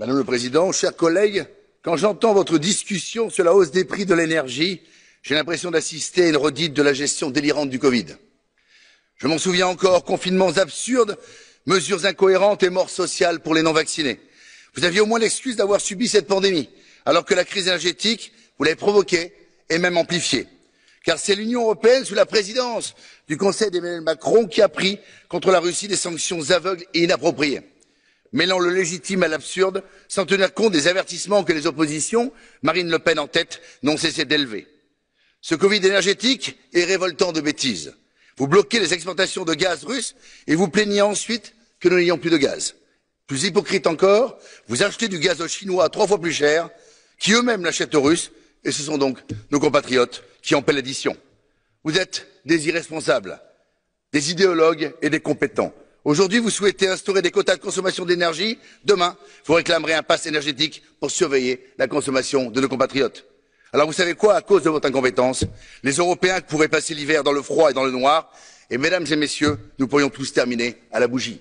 madame la présidente chers collègues quand j'entends votre discussion sur la hausse des prix de l'énergie j'ai l'impression d'assister à une redite de la gestion délirante du covid. je m'en souviens encore confinements absurdes mesures incohérentes et mort sociale pour les non vaccinés. vous aviez au moins l'excuse d'avoir subi cette pandémie alors que la crise énergétique vous l'avez provoquée et même amplifiée car c'est l'union européenne sous la présidence du conseil d'emmanuel macron qui a pris contre la russie des sanctions aveugles et inappropriées mêlant le légitime à l'absurde sans tenir compte des avertissements que les oppositions marine le pen en tête n'ont cessé d'élever. ce covid énergétique est révoltant de bêtises. vous bloquez les exportations de gaz russe et vous plaignez ensuite que nous n'ayons plus de gaz. plus hypocrite encore vous achetez du gaz aux chinois trois fois plus cher qui eux mêmes l'achètent aux russes et ce sont donc nos compatriotes qui en paient l'addition. vous êtes des irresponsables des idéologues et des compétents aujourd'hui vous souhaitez instaurer des quotas de consommation d'énergie demain vous réclamerez un pass énergétique pour surveiller la consommation de nos compatriotes. alors vous savez quoi à cause de votre incompétence les européens pourraient passer l'hiver dans le froid et dans le noir et mesdames et messieurs nous pourrions tous terminer à la bougie.